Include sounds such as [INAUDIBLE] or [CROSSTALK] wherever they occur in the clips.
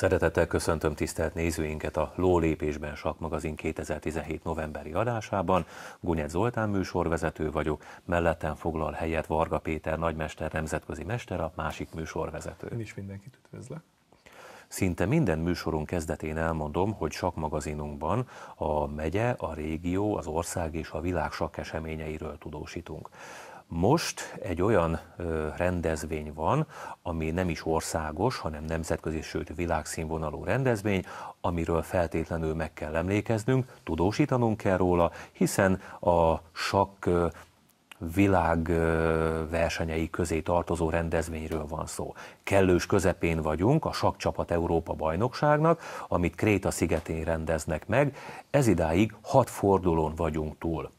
Szeretettel köszöntöm tisztelt nézőinket a Lólépésben Sakmagazin 2017 novemberi adásában. Gunyet Zoltán műsorvezető vagyok, mellettem foglal helyet Varga Péter nagymester nemzetközi mester, a másik műsorvezető. Én is mindenkit üdvözlök. Szinte minden műsorunk kezdetén elmondom, hogy sakmagazinunkban a megye, a régió, az ország és a világ sakeseményeiről tudósítunk. Most egy olyan rendezvény van, ami nem is országos, hanem nemzetközi, sőt világszínvonalú rendezvény, amiről feltétlenül meg kell emlékeznünk, tudósítanunk kell róla, hiszen a sakk világ versenyei közé tartozó rendezvényről van szó. Kellős közepén vagyunk a sakcsapat Európa bajnokságnak, amit Kréta szigetén rendeznek meg, ez idáig hat fordulón vagyunk túl.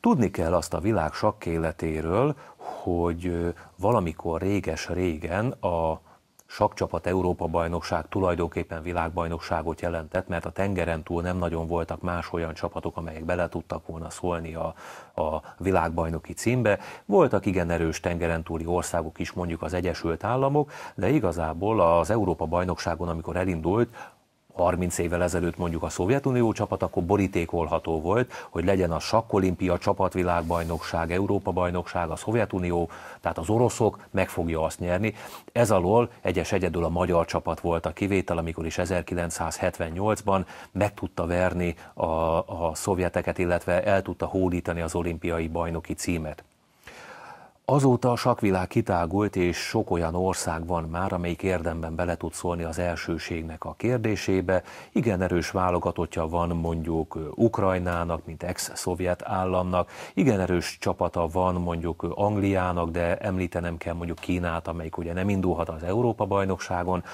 Tudni kell azt a világ sakkéletéről, hogy valamikor réges-régen a sakcsapat Európa-bajnokság tulajdonképpen világbajnokságot jelentett, mert a tengeren túl nem nagyon voltak más olyan csapatok, amelyek bele tudtak volna szólni a, a világbajnoki címbe. Voltak igen erős tengeren túli országok is, mondjuk az Egyesült Államok, de igazából az Európa-bajnokságon, amikor elindult, 30 évvel ezelőtt mondjuk a Szovjetunió csapat, akkor borítékolható volt, hogy legyen a sakkolimpia, csapatvilágbajnokság, Európa-bajnokság, a Szovjetunió, tehát az oroszok meg fogja azt nyerni. Ez alól egyes egyedül a magyar csapat volt a kivétel, amikor is 1978-ban meg tudta verni a, a szovjeteket, illetve el tudta hódítani az olimpiai bajnoki címet. Azóta a sakvilág kitágult, és sok olyan ország van már, amelyik érdemben bele tud szólni az elsőségnek a kérdésébe. Igen erős válogatottja van mondjuk Ukrajnának, mint ex-szovjet államnak. Igen erős csapata van mondjuk Angliának, de említenem kell mondjuk Kínát, amelyik ugye nem indulhat az Európa-bajnokságon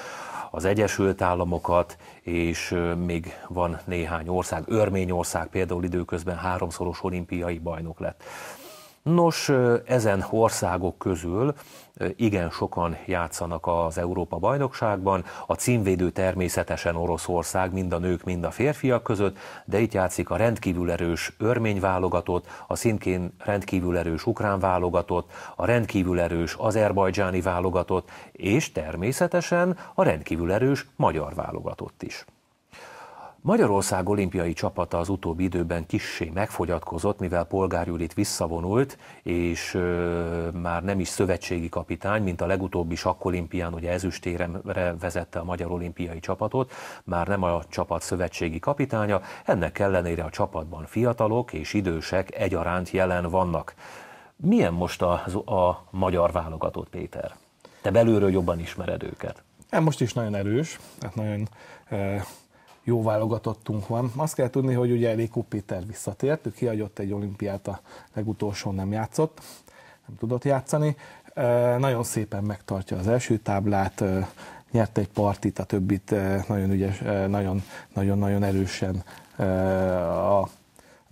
az Egyesült Államokat, és még van néhány ország, Örményország például időközben háromszoros olimpiai bajnok lett. Nos, ezen országok közül igen sokan játszanak az Európa bajnokságban, a címvédő természetesen Oroszország, mind a nők, mind a férfiak között, de itt játszik a rendkívül erős örmény válogatott, a szintén rendkívül erős ukrán válogatott, a rendkívül erős azerbajdzsáni válogatott, és természetesen a rendkívül erős magyar válogatott is. Magyarország olimpiai csapata az utóbbi időben kissé megfogyatkozott, mivel Polgár Judit visszavonult, és ö, már nem is szövetségi kapitány, mint a legutóbbi sakkolimpián, ugye ezüstéremre vezette a magyar olimpiai csapatot, már nem a csapat szövetségi kapitánya, ennek ellenére a csapatban fiatalok és idősek egyaránt jelen vannak. Milyen most a, a magyar válogatott, Péter? Te belülről jobban ismered őket. Hát most is nagyon erős, hát nagyon jó válogatottunk van. Azt kell tudni, hogy ugye Lékó Péter visszatért, ő kiadott egy olimpiát, a legutolsó nem játszott, nem tudott játszani. Nagyon szépen megtartja az első táblát, nyert egy partit, a többit nagyon ügyes, nagyon-nagyon erősen a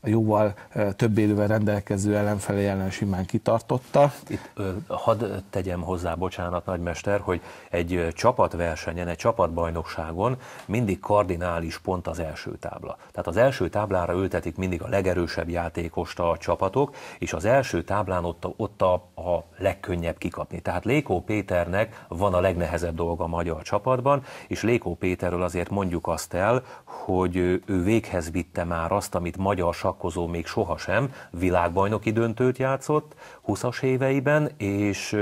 a jóval több élővel rendelkező ellenfele ellen simán kitartotta. Itt hadd tegyem hozzá, bocsánat, nagymester, hogy egy csapatversenyen, egy csapatbajnokságon mindig kardinális pont az első tábla. Tehát az első táblára ültetik mindig a legerősebb játékost a csapatok, és az első táblán ott, ott a, a legkönnyebb kikapni. Tehát Lékó Péternek van a legnehezebb dolga a magyar csapatban, és Lékó Péterről azért mondjuk azt el, hogy ő véghez vitte már azt, amit magyar sakkozó még sohasem, világbajnoki döntőt játszott 20-as éveiben, és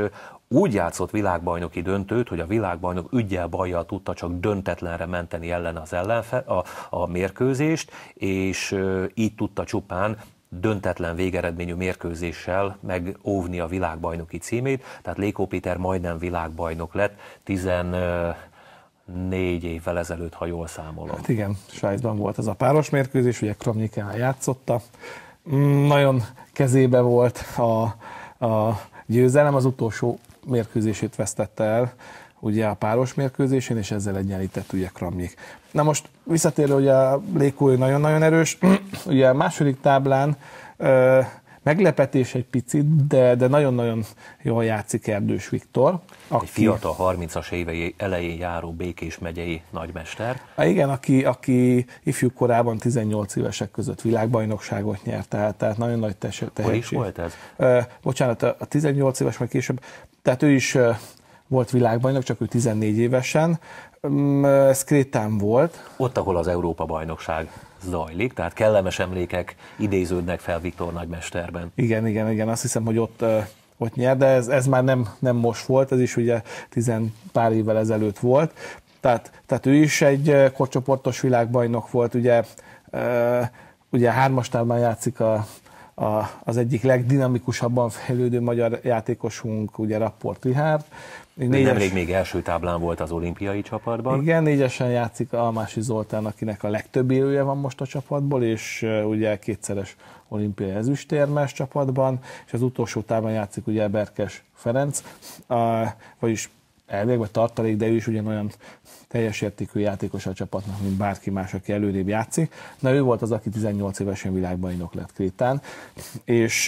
úgy játszott világbajnoki döntőt, hogy a világbajnok ügyel bajjal tudta csak döntetlenre menteni ellen az ellenfe, a, a mérkőzést, és így tudta csupán döntetlen végeredményű mérkőzéssel megóvni a világbajnoki címét, tehát Lékó Péter majdnem világbajnok lett, 10 négy évvel ezelőtt, ha jól számolom. Hát igen, Svájcban volt ez a páros mérkőzés, ugye Kramnikán játszotta. Mm, nagyon kezébe volt a, a győzelem, az utolsó mérkőzését vesztette el, ugye a páros mérkőzésén, és ezzel egyenlített ugye Kramnyik. Na most visszatérő, hogy a Lékó nagyon-nagyon erős, [CLEARS THROAT] ugye a második táblán uh, Meglepetés egy picit, de, de nagyon-nagyon jól játszik Erdős Viktor. Aki, egy fiatal 30-as évei elején járó Békés megyei nagymester. A igen, aki, aki ifjú korában 18 évesek között világbajnokságot nyert, tehát, tehát nagyon nagy tehetség. Hol is volt ez? Ö, bocsánat, a 18 éves, meg később, tehát ő is volt világbajnok, csak ő 14 évesen. Mm, ez Krétán volt. Ott, ahol az Európa bajnokság zajlik, tehát kellemes emlékek idéződnek fel Viktor nagymesterben. Igen, igen, igen, azt hiszem, hogy ott ott nyer, de ez, ez már nem, nem most volt, ez is ugye tizen pár évvel ezelőtt volt. Tehát, tehát ő is egy korcsoportos világbajnok volt, ugye, ugye hármas játszik a, a, az egyik legdinamikusabban fejlődő magyar játékosunk, ugye Rapport Rihárd, Négyes. Nemrég még első táblán volt az olimpiai csapatban. Igen, négyesen játszik Almási Zoltán, akinek a legtöbb élője van most a csapatból, és ugye kétszeres olimpiai ezüstérmes csapatban, és az utolsó táblán játszik ugye Berkes Ferenc, a, vagyis elvégbe tartalék, de ő is ugyanolyan teljes értékű játékos a csapatnak, mint bárki más, aki előrébb játszik. Na ő volt az, aki 18 évesen világbajnok lett Krétán, és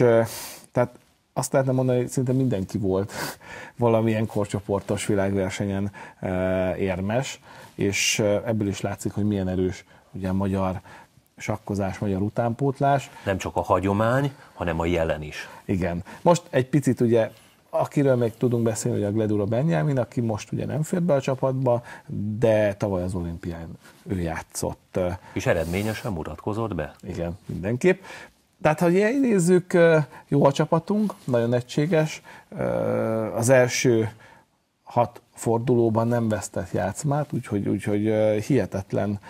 tehát azt lehetne mondani, hogy szinte mindenki volt [LAUGHS] valamilyen korcsoportos világversenyen eh, érmes, és eh, ebből is látszik, hogy milyen erős ugye magyar sakkozás, magyar utánpótlás. Nem csak a hagyomány, hanem a jelen is. Igen. Most egy picit ugye akiről még tudunk beszélni, hogy a Gledura Benjamin, aki most ugye nem fér be a csapatba, de tavaly az olimpián ő játszott. Eh. És eredményesen mutatkozott be? Igen, mindenképp. Tehát, ha ilyen nézzük, jó a csapatunk, nagyon egységes. Az első hat fordulóban nem vesztett játszmát, úgyhogy, úgyhogy hihetetlen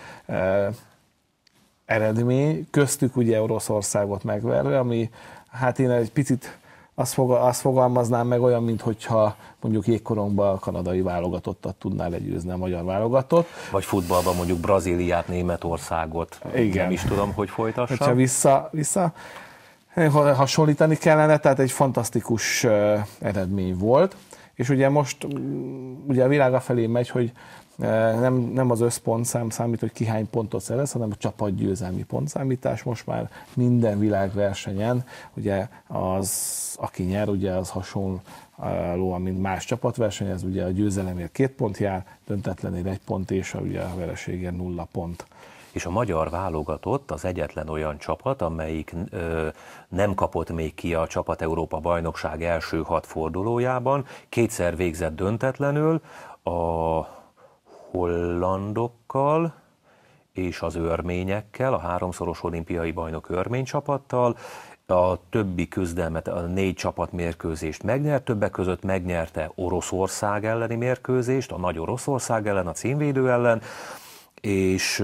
eredmény. Köztük ugye Oroszországot megverve, ami hát én egy picit azt, fog azt fogalmaznám meg olyan, mintha mondjuk jégkorongban a kanadai válogatottat tudná legyőzni a magyar válogatott. Vagy futballban mondjuk Brazíliát, Németországot, Igen. nem is tudom, hogy folytassa. Hogyha vissza, vissza hasonlítani kellene, tehát egy fantasztikus eredmény volt. És ugye most ugye a világa felé megy, hogy nem, nem az összpontszám számít, hogy ki hány pontot szerez, hanem a csapatgyőzelmi pontszámítás. Most már minden világversenyen, ugye az, aki nyer, ugye az hasonlóan, mint más csapatverseny, ez ugye a győzelemért két pont jár, döntetlenért egy pont, és a, ugye a vereségért nulla pont és a magyar válogatott az egyetlen olyan csapat, amelyik ö, nem kapott még ki a csapat Európa bajnokság első hat fordulójában, kétszer végzett döntetlenül, a hollandokkal, és az örményekkel, a háromszoros olimpiai bajnok örmény csapattal, a többi küzdelmet, a négy csapat mérkőzést megnyert, többek között megnyerte Oroszország elleni mérkőzést, a nagy Oroszország ellen, a címvédő ellen, és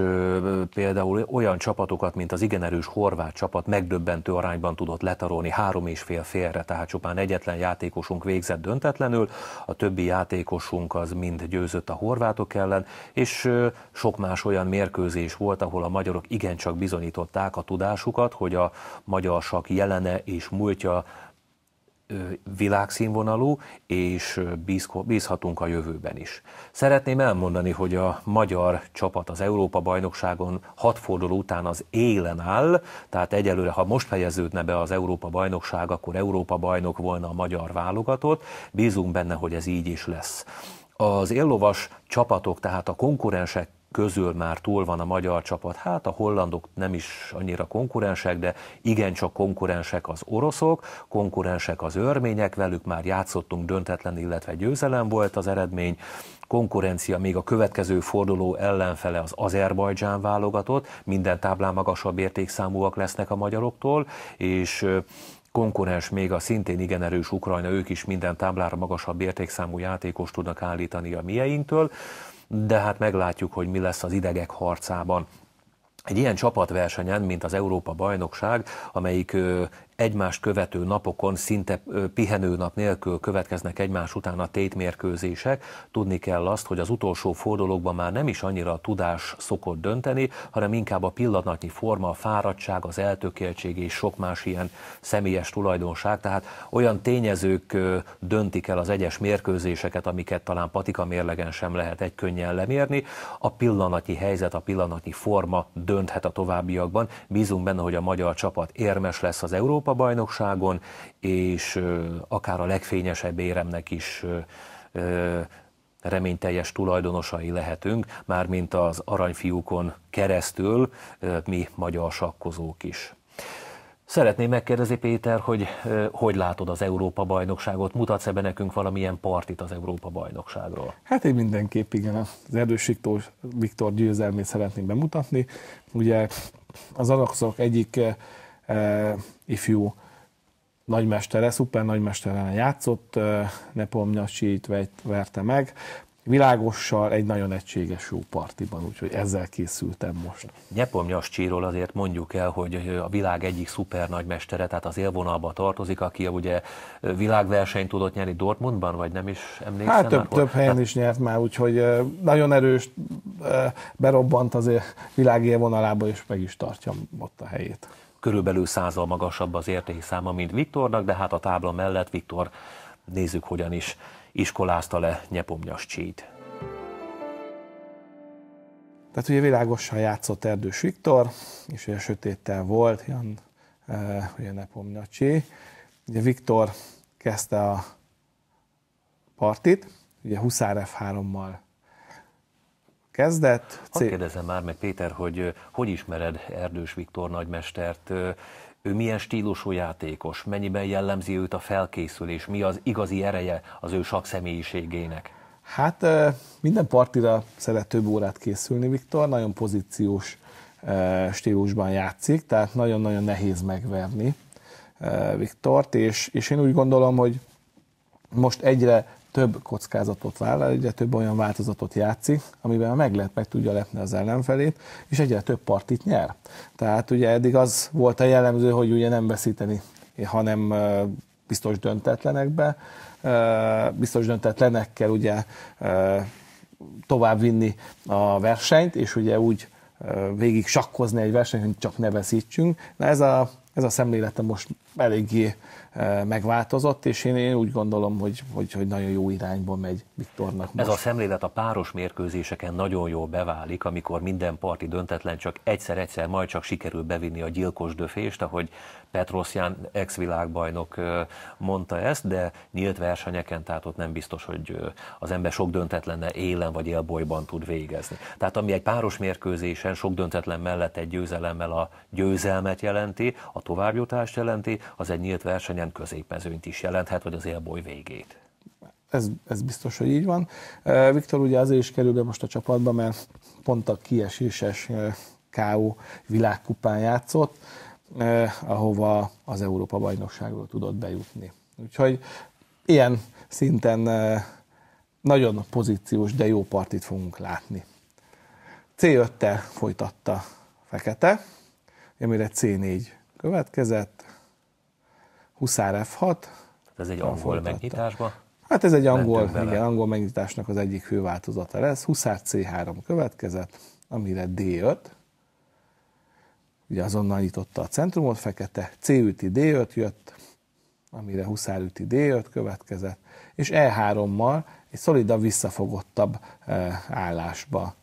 például olyan csapatokat, mint az igen erős horvát csapat megdöbbentő arányban tudott letarolni három és fél félre, tehát csupán egyetlen játékosunk végzett döntetlenül, a többi játékosunk az mind győzött a horvátok ellen, és sok más olyan mérkőzés volt, ahol a magyarok igencsak bizonyították a tudásukat, hogy a magyar sak jelene és múltja világszínvonalú, és bízhatunk a jövőben is. Szeretném elmondani, hogy a magyar csapat az Európa-bajnokságon hat forduló után az élen áll, tehát egyelőre, ha most fejeződne be az Európa-bajnokság, akkor Európa-bajnok volna a magyar válogatott. Bízunk benne, hogy ez így is lesz. Az éllovas csapatok, tehát a konkurensek közül már túl van a magyar csapat. Hát a hollandok nem is annyira konkurensek, de igencsak konkurensek az oroszok, konkurensek az örmények, velük már játszottunk döntetlen, illetve győzelem volt az eredmény konkurencia még a következő forduló ellenfele az Azerbajdzsán válogatott, minden táblán magasabb értékszámúak lesznek a magyaroktól, és konkurens még a szintén igen erős Ukrajna, ők is minden táblára magasabb értékszámú játékos tudnak állítani a mieinktől de hát meglátjuk, hogy mi lesz az idegek harcában. Egy ilyen csapatversenyen, mint az Európa Bajnokság, amelyik egymást követő napokon, szinte pihenőnap nélkül következnek egymás után a tétmérkőzések. Tudni kell azt, hogy az utolsó fordulókban már nem is annyira a tudás szokott dönteni, hanem inkább a pillanatnyi forma, a fáradtság, az eltökéltség és sok más ilyen személyes tulajdonság. Tehát olyan tényezők döntik el az egyes mérkőzéseket, amiket talán patika mérlegen sem lehet egy könnyen lemérni. A pillanatnyi helyzet, a pillanatnyi forma dönthet a továbbiakban. Bízunk benne, hogy a magyar csapat érmes lesz az Európa Európa-bajnokságon, és akár a legfényesebb éremnek is reményteljes tulajdonosai lehetünk, mármint az aranyfiúkon keresztül mi magyar sakkozók is. Szeretném megkérdezni, Péter, hogy hogy látod az Európa-bajnokságot? Mutatsz-e be nekünk valamilyen partit az Európa-bajnokságról? Hát én mindenképp igen, az Erdős Viktor, Viktor győzelmét szeretném bemutatni. Ugye az anakszok egyik ifjú nagymestere, szuper nagymestere játszott, Nepomnyacsit verte meg, világossal egy nagyon egységes jó partiban, úgyhogy ezzel készültem most. Nyepomnyas Csíról azért mondjuk el, hogy a világ egyik szuper nagymestere, tehát az élvonalba tartozik, aki ugye világversenyt tudott nyerni Dortmundban, vagy nem is emlékszem? Hát több, már, több helyen tehát... is nyert már, úgyhogy nagyon erős, berobbant az világ élvonalába, és meg is tartja ott a helyét körülbelül százal magasabb az száma, mint Viktornak, de hát a tábla mellett Viktor nézzük hogyan is iskolázta le Nyepomnyas csít. Tehát ugye világosan játszott Erdős Viktor, és ugye sötéttel volt, ilyen, e, eh, ugye Nepomnyacsi. Ugye Viktor kezdte a partit, ugye Huszár F3-mal kezdett. Hadd kérdezem már meg, Péter, hogy hogy ismered Erdős Viktor nagymestert? Ő milyen stílusú játékos? Mennyiben jellemzi őt a felkészülés? Mi az igazi ereje az ő sak személyiségének? Hát minden partira szeret több órát készülni, Viktor. Nagyon pozíciós stílusban játszik, tehát nagyon-nagyon nehéz megverni Viktort, és, és én úgy gondolom, hogy most egyre több kockázatot vállal, egyre több olyan változatot játszik, amiben meg lehet, meg tudja lepni az ellenfelét, és egyre több partit nyer. Tehát ugye eddig az volt a jellemző, hogy ugye nem veszíteni, hanem biztos döntetlenekbe, biztos döntetlenekkel ugye tovább vinni a versenyt, és ugye úgy végig sakkozni egy versenyt, hogy csak ne veszítsünk. Na ez a, ez a szemlélete most eléggé megváltozott, és én, én úgy gondolom, hogy, hogy, hogy nagyon jó irányba megy Viktornak most. Ez a szemlélet a páros mérkőzéseken nagyon jól beválik, amikor minden parti döntetlen csak egyszer-egyszer majd csak sikerül bevinni a gyilkos döfést, ahogy Petroszján ex-világbajnok mondta ezt, de nyílt versenyeken, tehát ott nem biztos, hogy az ember sok döntetlenne élen vagy élbolyban tud végezni. Tehát ami egy páros mérkőzésen sok döntetlen mellett egy győzelemmel a győzelmet jelenti, a továbbjutást jelenti, az egy nyílt versenyen talán középezőnyt is jelenthet, vagy az élboly végét. Ez, ez biztos, hogy így van. Viktor ugye azért is kerül be most a csapatba, mert pont a kieséses K.O. világkupán játszott, ahova az Európa-bajnokságról tudott bejutni. Úgyhogy ilyen szinten nagyon pozíciós, de jó partit fogunk látni. C5-tel folytatta Fekete, amire C4 következett, Huszár F6. Ez egy angol megnyitásba? Hát ez egy angol, igen, angol megnyitásnak az egyik főváltozata lesz. Huszár C3 következett, amire D5. Ugye azonnal nyitotta a centrumot, fekete C üti D5 jött, amire Huszár üti D5 következett, és E3-mal egy szolidabb, visszafogottabb eh, állásba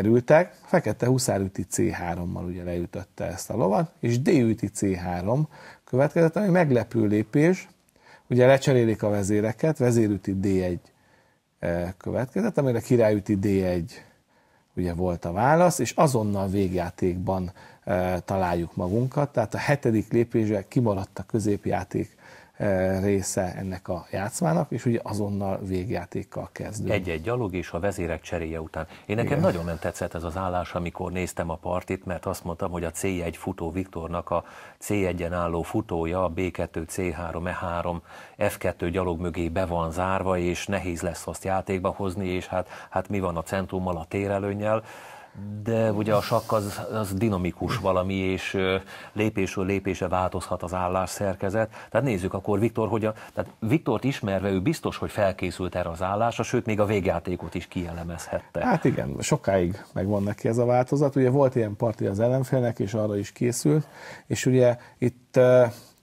kerültek. Fekete Huszárüti C3-mal ugye leütötte ezt a lovat, és D-üti C3 következett, ami meglepő lépés, ugye lecserélik a vezéreket, vezérüti D1 e, következett, amire királyüti D1 ugye volt a válasz, és azonnal végjátékban e, találjuk magunkat, tehát a hetedik lépésre kimaradt a középjáték E, része ennek a játszmának, és ugye azonnal végjátékkal kezdődik. Egy-egy gyalog és a vezérek cseréje után. Én nekem Igen. nagyon nem tetszett ez az állás, amikor néztem a partit, mert azt mondtam, hogy a C1 futó Viktornak a C1-en álló futója, a B2, C3, E3, F2 gyalog mögé be van zárva, és nehéz lesz azt játékba hozni, és hát, hát mi van a centrummal, a térelőnyel. De ugye a sakk az, az dinamikus valami, és lépésről lépése változhat az állásszerkezet. Tehát nézzük akkor Viktor, hogy a, tehát Viktort ismerve ő biztos, hogy felkészült erre az állásra, sőt még a végjátékot is kielemezhette. Hát igen, sokáig megvan neki ez a változat. Ugye volt ilyen parti az ellenfélnek, és arra is készült, és ugye itt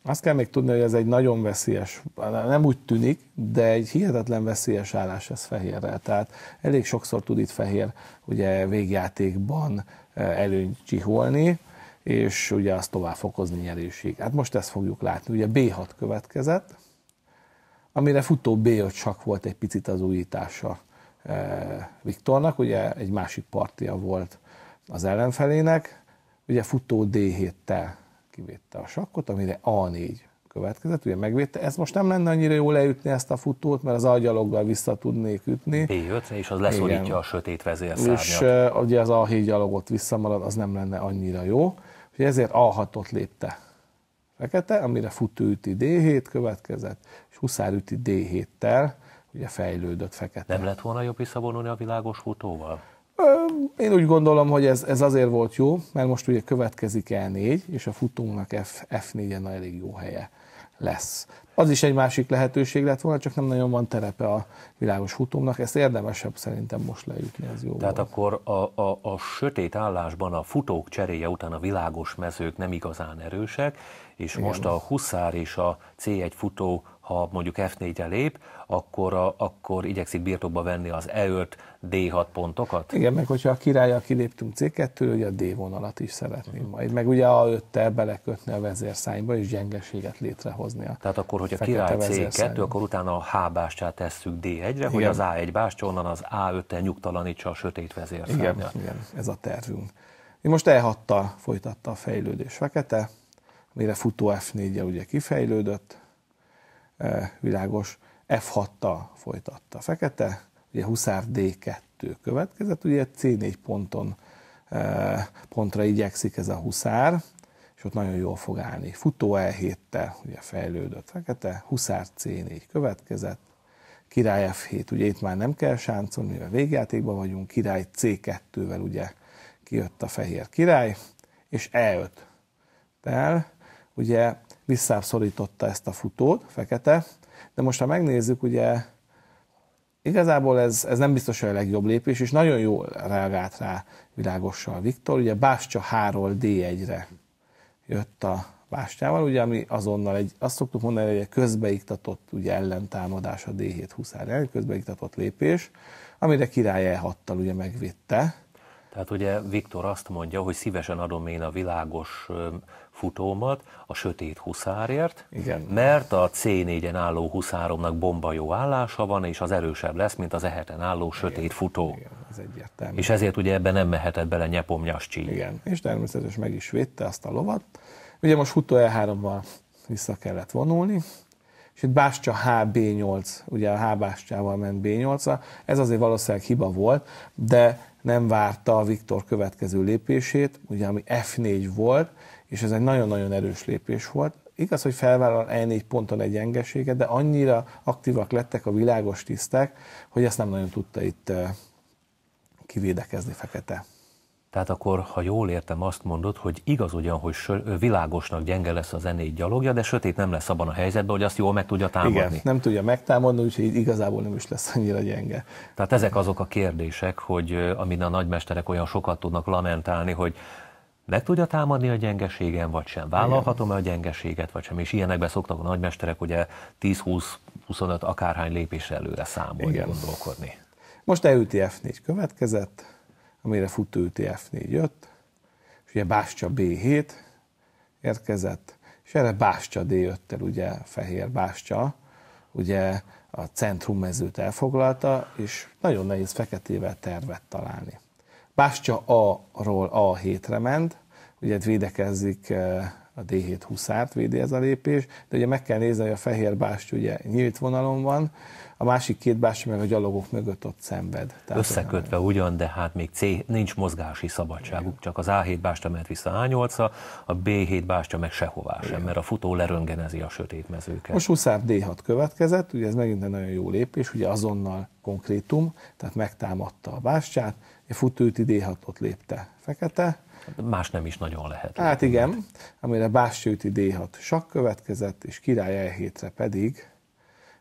azt kell még tudni, hogy ez egy nagyon veszélyes, nem úgy tűnik, de egy hihetetlen veszélyes állás ez fehérrel. Tehát elég sokszor tud itt fehér ugye végjátékban e, előnyt csiholni, és ugye azt tovább fokozni nyerésig. Hát most ezt fogjuk látni. Ugye B6 következett, amire futó B5 csak volt egy picit az újítása e, Viktornak, ugye egy másik partia volt az ellenfelének, ugye futó D7-tel kivédte a sakkot, amire A4 következett, ugye megvédte. Ez most nem lenne annyira jó leütni ezt a futót, mert az agyaloggal vissza tudnék ütni. B5, és az leszorítja Igen. a sötét vezérszárnyat. És uh, ugye az A7 gyalogot visszamarad, az nem lenne annyira jó. Úgyhogy ezért A6-ot lépte fekete, amire futó üti D7 következett, és huszár üti D7-tel, ugye fejlődött fekete. Nem lett volna jobb visszavonulni a világos futóval? Én úgy gondolom, hogy ez, ez azért volt jó, mert most ugye következik E4, és a futónak F, F4-en elég jó helye lesz. Az is egy másik lehetőség lett volna, csak nem nagyon van terepe a világos futómnak, ezt érdemesebb szerintem most lejutni, ez jó Tehát volt. akkor a, a, a sötét állásban a futók cseréje után a világos mezők nem igazán erősek, és Igen. most a Huszár és a C1 futó ha mondjuk F4-re lép, akkor, a, akkor igyekszik birtokba venni az e D6 pontokat? Igen, meg hogyha a királya kiléptünk C2-ről, ugye a D vonalat is szeretném uh-huh. majd, meg ugye A5-tel belekötni a vezérszányba és gyengeséget létrehozni. A Tehát akkor, hogy a király C2, akkor utána a H bástyát tesszük D1-re, igen. hogy az A1 bástya onnan az A5-tel nyugtalanítsa a sötét vezérszányát. Igen, igen, ez a tervünk. Én most e 6 folytatta a fejlődés fekete, mire futó F4-je ugye kifejlődött, E, világos F6-tal folytatta. Fekete, ugye Huszár D2 következett, ugye C4 ponton e, pontra igyekszik ez a Huszár, és ott nagyon jól fog állni. Futó e 7 ugye fejlődött fekete, Huszár C4 következett, Király F7, ugye itt már nem kell sáncolni, mivel végjátékban vagyunk, Király C2-vel ugye kijött a fehér király, és E5-tel ugye visszább ezt a futót, fekete, de most ha megnézzük, ugye igazából ez, ez nem biztos, hogy a legjobb lépés, és nagyon jól reagált rá világossal Viktor, ugye Bástya 3 d D1-re jött a Bástyával, ugye, ami azonnal egy, azt szoktuk mondani, hogy egy közbeiktatott ugye, ellentámadás a D7 huszár egy közbeiktatott lépés, amire király e ugye megvédte. Tehát ugye Viktor azt mondja, hogy szívesen adom én a világos futómat a sötét huszárért, Igen. mert a C4-en álló huszáromnak bomba jó állása van, és az erősebb lesz, mint az eheten álló sötét Igen. futó. Igen, ez egyértelmű. És ezért ugye ebben nem mehetett bele nyepomnyas nyascsi. Igen, és természetesen meg is védte azt a lovat. Ugye most futó E3-val vissza kellett vonulni, és itt Bástya HB8, ugye a H Bástyával ment b 8 a ez azért valószínűleg hiba volt, de nem várta a Viktor következő lépését, ugye ami F4 volt, és ez egy nagyon-nagyon erős lépés volt. Igaz, hogy felvállal E4 ponton egy gyengeséget, de annyira aktívak lettek a világos tisztek, hogy ezt nem nagyon tudta itt kivédekezni Fekete. Tehát akkor, ha jól értem, azt mondod, hogy igaz ugyan, hogy világosnak gyenge lesz az ennél gyalogja, de sötét nem lesz abban a helyzetben, hogy azt jól meg tudja támadni. Igen, nem tudja megtámadni, úgyhogy igazából nem is lesz annyira gyenge. Tehát ezek azok a kérdések, hogy amin a nagymesterek olyan sokat tudnak lamentálni, hogy meg tudja támadni a gyengeségem, vagy sem, vállalhatom-e a gyengeséget, vagy sem, és ilyenekbe szoktak a nagymesterek ugye 10-20-25 akárhány lépés előre számolni, Igen. gondolkodni. Most EUT F4 következett, amire futó UT F4 jött, és ugye Bástya B7 érkezett, és erre Bástya d 5 ugye fehér Bástya, ugye a centrum mezőt elfoglalta, és nagyon nehéz feketével tervet találni. Bástya A-ról A7-re ment, ugye védekezik eh, a D7 huszárt védi ez a lépés, de ugye meg kell nézni, hogy a fehér bást ugye nyílt vonalon van, a másik két bástya meg a gyalogok mögött ott szenved. Tehát eh, Összekötve olyan... ugyan, de hát még C, nincs mozgási szabadságuk, Igen. csak az A7 bástya mehet vissza A8-ra, a 8 a a b 7 bástya meg sehová igen. sem, mert a futó leröngenezi a sötét mezőket. Most huszár D6 következett, ugye ez megint egy nagyon jó lépés, ugye azonnal konkrétum, tehát megtámadta a bástyát, a futőt D6-ot lépte fekete, Más nem is nagyon lehet. Hát lehet. igen, amire Bástyőti D6 sak következett, és Király E7-re pedig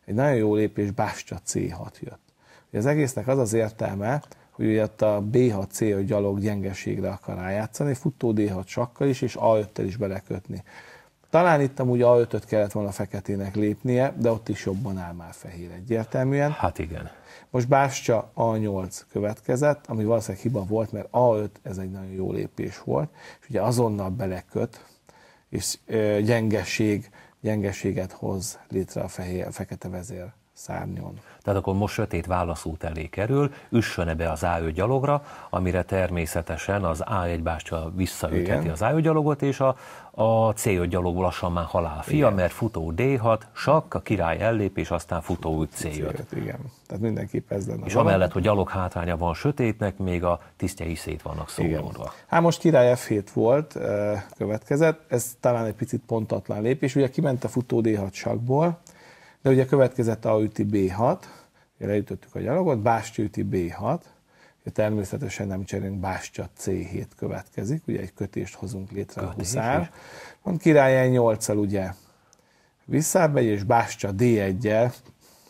egy nagyon jó lépés Bástya C6 jött. Ugye az egésznek az az értelme, hogy ugye ott a B6C, hogy gyalog gyengeségre akar rájátszani, futó D6 sakkal is, és a is belekötni. Talán itt amúgy a 5 kellett volna feketének lépnie, de ott is jobban áll már fehér egyértelműen. Hát igen. Most Bástya A8 következett, ami valószínűleg hiba volt, mert A5 ez egy nagyon jó lépés volt, és ugye azonnal beleköt, és gyengeség, gyengeséget hoz létre a fehér, a fekete vezér szárnyon. Tehát akkor most sötét válaszút elé kerül, üssön be az A5 gyalogra, amire természetesen az A1 bástya visszaütheti az A5 gyalogot, és a, a C5 gyalog lassan már halál fia, Igen. mert futó D6, sakk, a király ellép, és aztán futó út C5. C5. Igen, tehát mindenképp ez lenne. És amellett, hogy gyalog hátránya van sötétnek, még a tisztjei szét vannak szólódva. Hát most király F7 volt, következett, ez talán egy picit pontatlan lépés, ugye kiment a futó D6 sakkból, de ugye következett A üti B6, leütöttük a gyalogot, Bástya üti B6, természetesen nem cserélünk, Bástya C7 következik, ugye egy kötést hozunk létre Kötés. a huszár. Mond király 8 el ugye visszább és Bástya D1-el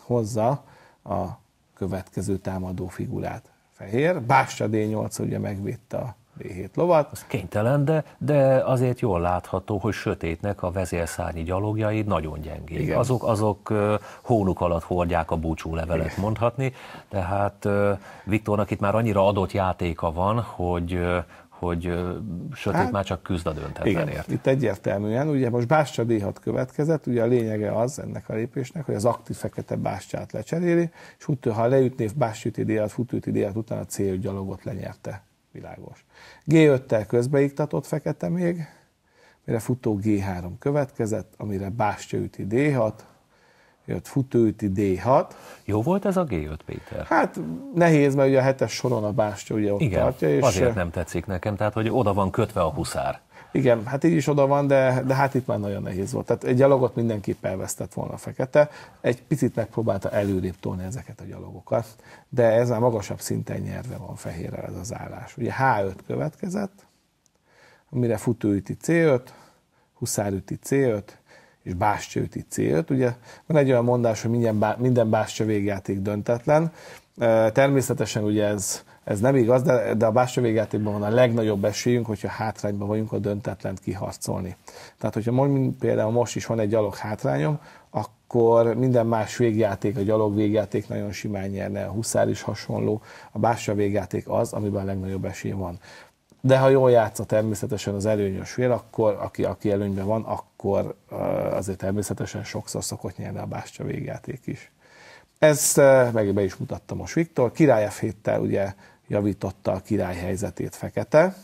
hozza a következő támadó figurát. Fehér, Bástya D8 ugye megvédte a D7 lovat. Az kénytelen, de, de azért jól látható, hogy sötétnek a vezérszárnyi gyalogjai nagyon gyengék. Igen. Azok, azok hónuk alatt hordják a búcsú levelet, mondhatni. Tehát Viktornak itt már annyira adott játéka van, hogy, hogy sötét hát, már csak küzd a döntetlenért. Itt egyértelműen, ugye most Bástya D6 következett, ugye a lényege az ennek a lépésnek, hogy az aktív fekete Bástyát lecseréli, és úgy, ha leütné Bástyüti D6, futőti D6 utána a gyalogot lenyerte. Világos. G5-tel közbeiktatott fekete még, mire futó G3 következett, amire bástya üti D6, jött üti D6. Jó volt ez a G5, Péter? Hát nehéz, mert ugye a hetes soron a bástya ugye ott Igen, tartja. És azért nem tetszik nekem, tehát hogy oda van kötve a huszár. Igen, hát így is oda van, de, de hát itt már nagyon nehéz volt. Tehát egy gyalogot mindenképp elvesztett volna a fekete. Egy picit megpróbálta előrébb tolni ezeket a gyalogokat, de ez már magasabb szinten nyerve van fehérrel ez az állás. Ugye H5 következett, amire futőüti C5, huszárüti C5, és bástyaüti C5. Ugye van egy olyan mondás, hogy minden, bá, minden bástya végjáték döntetlen. Természetesen ugye ez ez nem igaz, de, de a belső végjátékban van a legnagyobb esélyünk, hogyha hátrányban vagyunk a döntetlent kiharcolni. Tehát, hogyha mondjuk például most is van egy gyalog hátrányom, akkor minden más végjáték, a gyalog végjáték nagyon simán nyerne, a huszár is hasonló, a bássa végjáték az, amiben a legnagyobb esély van. De ha jól játsza természetesen az előnyös fél, akkor aki, aki előnyben van, akkor azért természetesen sokszor szokott nyerni a bástya végjáték is. Ezt eh, meg be is mutatta most Viktor. Király f ugye javította a király helyzetét fekete.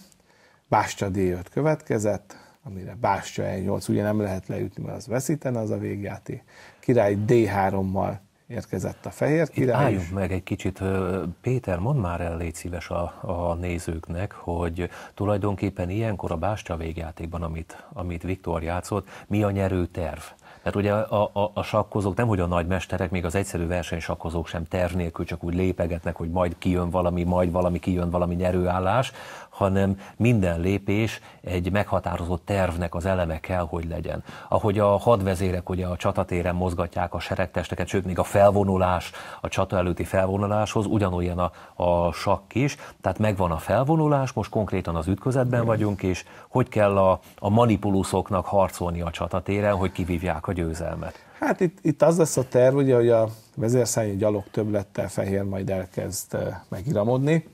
Bástya D5 következett, amire Bástya E8, ugye nem lehet leütni, mert az veszítene az a végjáték. Király D3-mal érkezett a fehér király. Itt álljunk is. meg egy kicsit, eh, Péter, mond már el, légy szíves a, a nézőknek, hogy tulajdonképpen ilyenkor a bástya végjátékban, amit, amit Viktor játszott, mi a nyerő terv? Mert hát ugye a, a, a sakkozók nem hogy a nagymesterek, még az egyszerű versenysakkozók sem terv nélkül csak úgy lépegetnek, hogy majd kijön valami, majd valami, kijön valami nyerőállás, hanem minden lépés egy meghatározott tervnek az eleme kell, hogy legyen. Ahogy a hadvezérek ugye a csatatéren mozgatják a seregtesteket, sőt még a felvonulás, a csata előtti felvonuláshoz ugyanolyan a, a sakk is, tehát megvan a felvonulás, most konkrétan az ütközetben Igen. vagyunk, és hogy kell a, a manipulusoknak harcolni a csatatéren, hogy kivívják a győzelmet. Hát itt, itt az lesz a terv, ugye, hogy a vezérszányi gyalog többlettel fehér majd elkezd eh, megiramodni,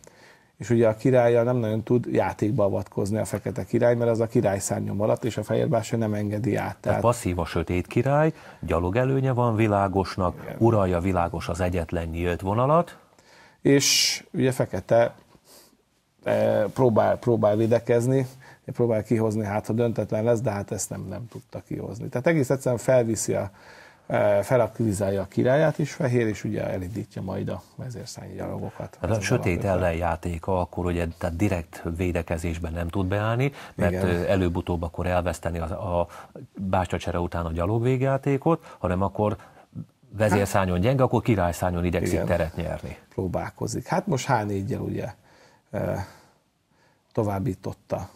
és ugye a királya nem nagyon tud játékba avatkozni a fekete király, mert az a király szárnyom alatt, és a fehér nem engedi át. Tehát tehát passzív a sötét király, gyalog előnye van világosnak, igen. uralja világos az egyetlen nyílt vonalat. És ugye fekete e, próbál, próbál védekezni, próbál kihozni, hát ha döntetlen lesz, de hát ezt nem, nem tudta kihozni. Tehát egész egyszerűen felviszi a felaktivizálja a királyát is fehér, és ugye elindítja majd a vezérszányi gyalogokat. Hát a sötét ellenjátéka akkor ugye tehát direkt védekezésben nem tud beállni, mert előbb-utóbb akkor elveszteni a, a bástyacsere után a gyalogvégjátékot, végjátékot, hanem akkor vezérszányon gyenge, akkor királyszányon idegszik Igen. teret nyerni. Próbálkozik. Hát most h 4 ugye továbbította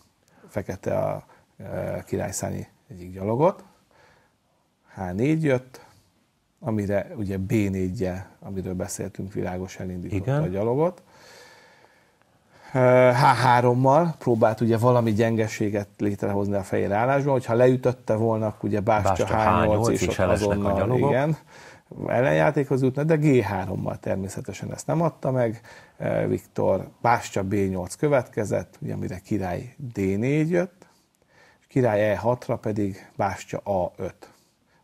Fekete a királyszányi egyik gyalogot, H4 jött, amire ugye b 4 amiről beszéltünk, világos elindította Igen. a gyalogot. H3-mal próbált ugye valami gyengeséget létrehozni a fehér állásban, hogyha leütötte volna, ugye Bástya, H8, H8 és ott azonnal, a igen, ellenjátékhoz jutna, de G3-mal természetesen ezt nem adta meg. Viktor Bástya B8 következett, ugye, amire király D4 jött, király E6-ra pedig Bástya A5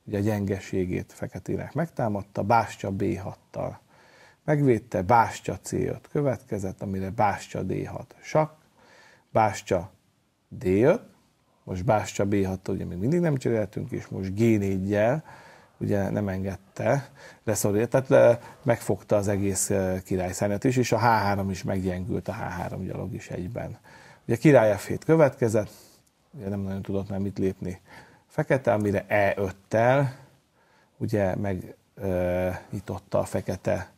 ugye a gyengeségét feketének megtámadta, Bástya B6-tal megvédte, Bástya C5 következett, amire Bástya D6 sak, Bástya D5, most Bástya b 6 ugye még mindig nem cseréltünk, és most G4-jel ugye nem engedte, leszorít, tehát le, megfogta az egész királyszányát is, és a H3 is meggyengült, a H3 gyalog is egyben. Ugye király f 7 következett, ugye nem nagyon tudott már mit lépni fekete, amire E5-tel ugye megnyitotta a fekete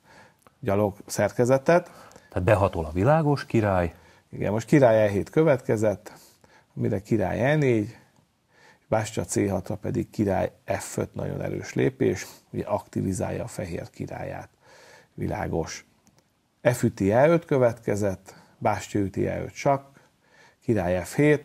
gyalog szerkezetet. Tehát behatol a világos király. Igen, most király E7 következett, amire király E4, Bástya C6-ra pedig király F5 nagyon erős lépés, ugye aktivizálja a fehér királyát. Világos. F üti E5 következett, Bástya üti E5 sak, király F7,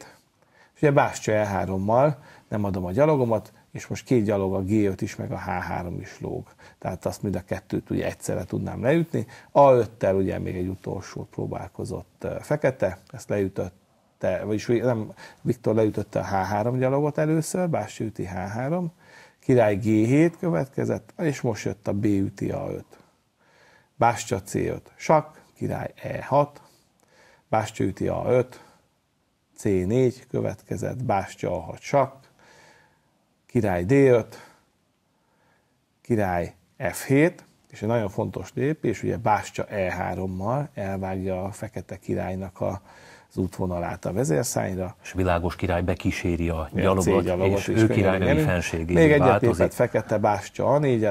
és ugye Bástya E3-mal nem adom a gyalogomat, és most két gyalog a G5 is, meg a H3 is lóg. Tehát azt mind a kettőt ugye egyszerre tudnám leütni. A5-tel ugye még egy utolsót próbálkozott Fekete, ezt leütötte, vagyis nem, Viktor leütötte a H3 gyalogot először, Bástya üti H3, király G7 következett, és most jött a B üti A5. Bástya C5, sak, király E6, Bástya üti A5, C4, következett Bástya a csak, király D5, király F7, és egy nagyon fontos lépés, ugye Bástya E3-mal elvágja a fekete királynak a, az útvonalát a vezérszányra. És világos király bekíséri a gyalogot, gyalogot és, és ő királynői fenségét Még egyet fekete Bástya a 4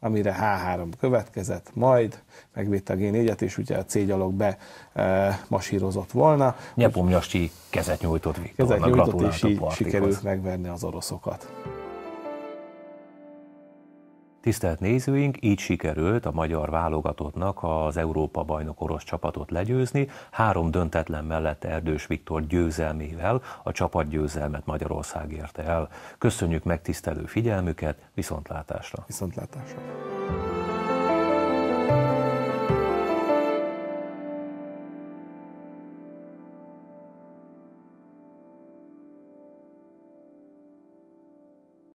amire H3 következett, majd megvédte a G4-et, és ugye a C gyalog be e, masírozott volna. Nyepomnyasi kezet nyújtott Viktornak, kezet nyújtott, és így sikerült megverni az oroszokat. Tisztelt nézőink, így sikerült a magyar válogatottnak az Európa bajnok orosz csapatot legyőzni, három döntetlen mellett Erdős Viktor győzelmével a csapat győzelmet Magyarország érte el. Köszönjük megtisztelő figyelmüket, viszontlátásra! Viszontlátásra!